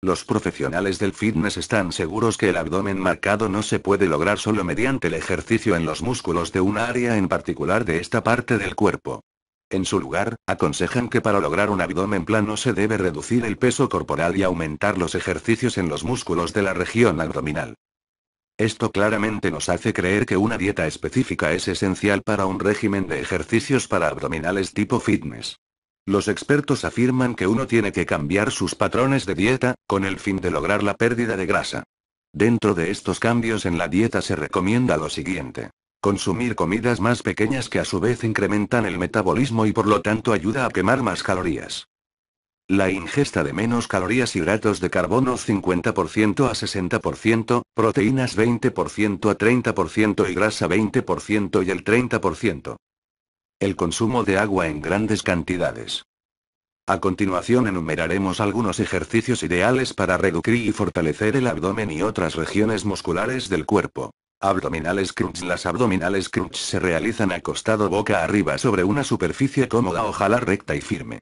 Los profesionales del fitness están seguros que el abdomen marcado no se puede lograr solo mediante el ejercicio en los músculos de una área en particular de esta parte del cuerpo. En su lugar, aconsejan que para lograr un abdomen plano se debe reducir el peso corporal y aumentar los ejercicios en los músculos de la región abdominal. Esto claramente nos hace creer que una dieta específica es esencial para un régimen de ejercicios para abdominales tipo fitness. Los expertos afirman que uno tiene que cambiar sus patrones de dieta, con el fin de lograr la pérdida de grasa. Dentro de estos cambios en la dieta se recomienda lo siguiente. Consumir comidas más pequeñas que a su vez incrementan el metabolismo y por lo tanto ayuda a quemar más calorías. La ingesta de menos calorías y hidratos de carbono 50% a 60%, proteínas 20% a 30% y grasa 20% y el 30%. El consumo de agua en grandes cantidades. A continuación enumeraremos algunos ejercicios ideales para reducir y fortalecer el abdomen y otras regiones musculares del cuerpo. Abdominales crunch. Las abdominales crunch se realizan acostado boca arriba sobre una superficie cómoda ojalá recta y firme.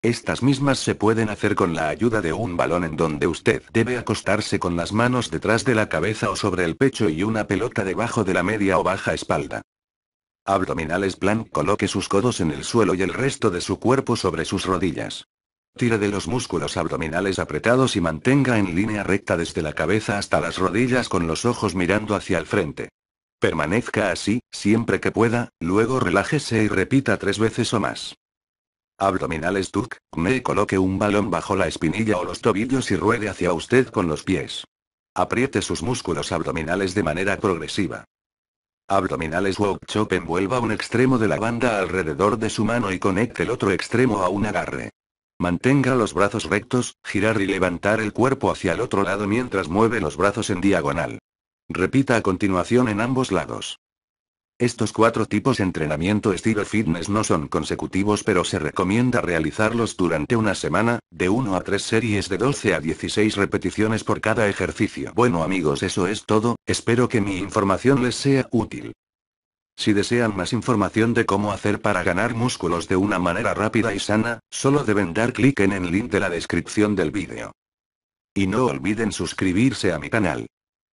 Estas mismas se pueden hacer con la ayuda de un balón en donde usted debe acostarse con las manos detrás de la cabeza o sobre el pecho y una pelota debajo de la media o baja espalda abdominales plan coloque sus codos en el suelo y el resto de su cuerpo sobre sus rodillas. Tire de los músculos abdominales apretados y mantenga en línea recta desde la cabeza hasta las rodillas con los ojos mirando hacia el frente. Permanezca así, siempre que pueda, luego relájese y repita tres veces o más. Abdominales Duck, me coloque un balón bajo la espinilla o los tobillos y ruede hacia usted con los pies. Apriete sus músculos abdominales de manera progresiva abdominales Wok Chop envuelva un extremo de la banda alrededor de su mano y conecte el otro extremo a un agarre. Mantenga los brazos rectos, girar y levantar el cuerpo hacia el otro lado mientras mueve los brazos en diagonal. Repita a continuación en ambos lados. Estos cuatro tipos de entrenamiento estilo fitness no son consecutivos pero se recomienda realizarlos durante una semana, de 1 a 3 series de 12 a 16 repeticiones por cada ejercicio. Bueno amigos eso es todo, espero que mi información les sea útil. Si desean más información de cómo hacer para ganar músculos de una manera rápida y sana, solo deben dar clic en el link de la descripción del vídeo. Y no olviden suscribirse a mi canal.